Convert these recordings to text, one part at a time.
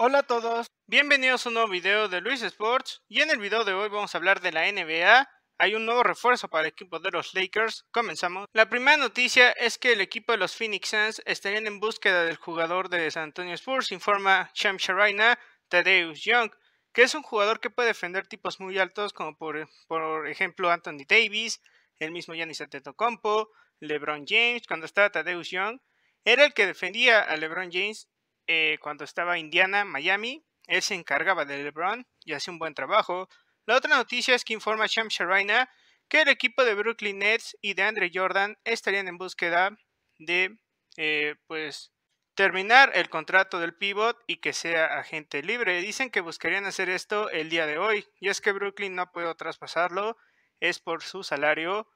Hola a todos, bienvenidos a un nuevo video de Luis Sports y en el video de hoy vamos a hablar de la NBA. Hay un nuevo refuerzo para el equipo de los Lakers. Comenzamos. La primera noticia es que el equipo de los Phoenix Suns estarían en búsqueda del jugador de San Antonio Spurs, informa Champ Sharina, Tadeusz Young, que es un jugador que puede defender tipos muy altos como por, por ejemplo Anthony Davis, el mismo Giannis Antetokounmpo, LeBron James, cuando estaba Tadeusz Young, era el que defendía a LeBron James eh, cuando estaba Indiana, Miami, él se encargaba de LeBron y hace un buen trabajo. La otra noticia es que informa Sham Sharina que el equipo de Brooklyn Nets y de Andre Jordan estarían en búsqueda de eh, pues terminar el contrato del pivot y que sea agente libre. Dicen que buscarían hacer esto el día de hoy y es que Brooklyn no puede traspasarlo, es por su salario,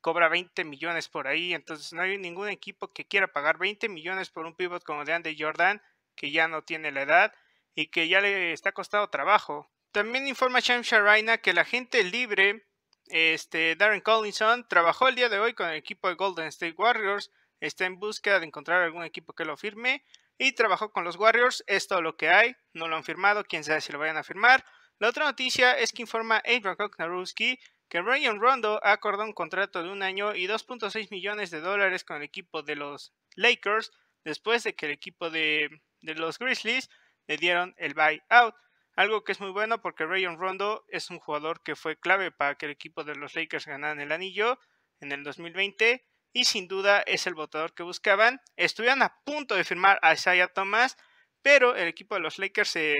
cobra 20 millones por ahí, entonces no hay ningún equipo que quiera pagar 20 millones por un pivot como de Andre Jordan que ya no tiene la edad y que ya le está costado trabajo. También informa James Raina que la gente libre, este, Darren Collinson, trabajó el día de hoy con el equipo de Golden State Warriors, está en búsqueda de encontrar algún equipo que lo firme y trabajó con los Warriors, es todo lo que hay, no lo han firmado, quién sabe si lo vayan a firmar. La otra noticia es que informa Adrian Kocknarowski que Ryan Rondo acordó un contrato de un año y 2.6 millones de dólares con el equipo de los Lakers después de que el equipo de de los Grizzlies le dieron el buyout. Algo que es muy bueno porque Rayon Rondo es un jugador que fue clave para que el equipo de los Lakers ganara el anillo en el 2020 y sin duda es el votador que buscaban. Estuvieron a punto de firmar a Isaiah Thomas, pero el equipo de los Lakers se,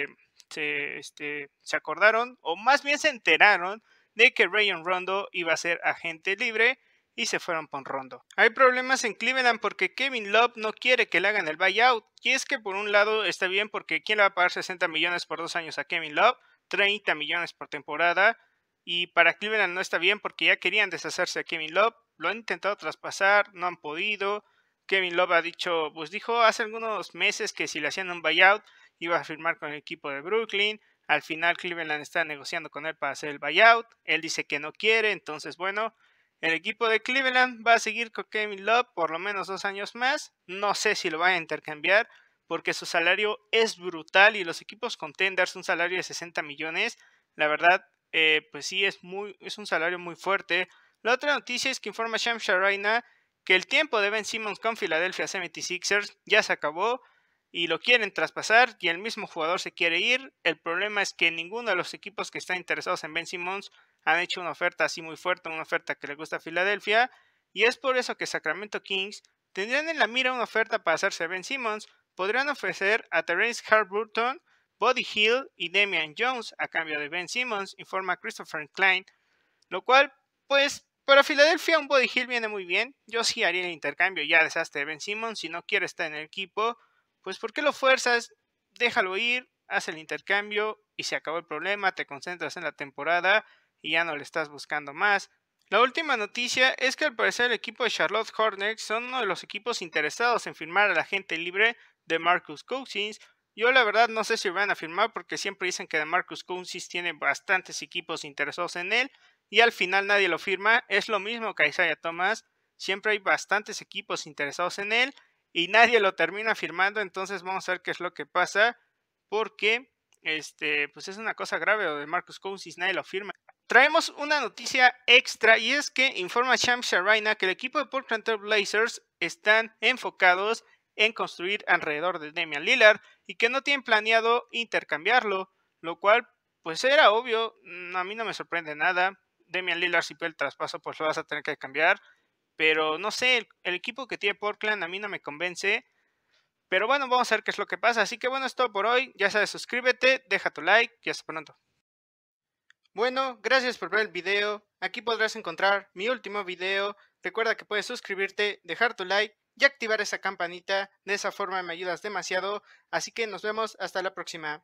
se este, acordaron o más bien se enteraron de que Rayon Rondo iba a ser agente libre y se fueron por Rondo. Hay problemas en Cleveland porque Kevin Love no quiere que le hagan el buyout. Y es que por un lado está bien porque ¿quién le va a pagar 60 millones por dos años a Kevin Love? 30 millones por temporada. Y para Cleveland no está bien porque ya querían deshacerse de Kevin Love. Lo han intentado traspasar, no han podido. Kevin Love ha dicho, pues dijo hace algunos meses que si le hacían un buyout iba a firmar con el equipo de Brooklyn. Al final Cleveland está negociando con él para hacer el buyout. Él dice que no quiere, entonces bueno, el equipo de Cleveland va a seguir con Kevin Love por lo menos dos años más. No sé si lo van a intercambiar porque su salario es brutal y los equipos contenders un salario de 60 millones. La verdad, eh, pues sí, es, muy, es un salario muy fuerte. La otra noticia es que informa Sham Sharaina que el tiempo de Ben Simmons con Philadelphia 76ers ya se acabó y lo quieren traspasar y el mismo jugador se quiere ir. El problema es que ninguno de los equipos que están interesados en Ben Simmons han hecho una oferta así muy fuerte, una oferta que le gusta a Filadelfia, y es por eso que Sacramento Kings tendrían en la mira una oferta para hacerse Ben Simmons, podrían ofrecer a Terence Harburton, Body Hill y Damian Jones a cambio de Ben Simmons, informa Christopher Klein, lo cual, pues, para Filadelfia un Body Hill viene muy bien, yo sí haría el intercambio ya deshazte de Ben Simmons, si no quiere estar en el equipo, pues ¿por qué lo fuerzas? Déjalo ir, haz el intercambio y se acabó el problema, te concentras en la temporada y ya no le estás buscando más. La última noticia es que al parecer el equipo de Charlotte Hornets son uno de los equipos interesados en firmar a la gente libre de Marcus Cousins. Yo la verdad no sé si van a firmar porque siempre dicen que de Marcus Cousins tiene bastantes equipos interesados en él y al final nadie lo firma. Es lo mismo que Isaiah Thomas, siempre hay bastantes equipos interesados en él y nadie lo termina firmando, entonces vamos a ver qué es lo que pasa porque este pues es una cosa grave o de Marcus Cousins nadie lo firma. Traemos una noticia extra y es que informa Shams Sharina que el equipo de Portland Blazers están enfocados en construir alrededor de Damian Lillard y que no tienen planeado intercambiarlo, lo cual pues era obvio, a mí no me sorprende nada. Demian Lillard si el traspaso pues lo vas a tener que cambiar, pero no sé, el, equipo que tiene Portland a mí no me convence. Pero bueno, vamos a ver qué es lo que pasa. Así que bueno, es todo por hoy. Ya sabes, suscríbete, deja tu like y hasta pronto. Bueno, gracias por ver el video. Aquí podrás encontrar mi último video. Recuerda que puedes suscribirte, dejar tu like y activar esa campanita. De esa forma me ayudas demasiado. Así que nos vemos hasta la próxima.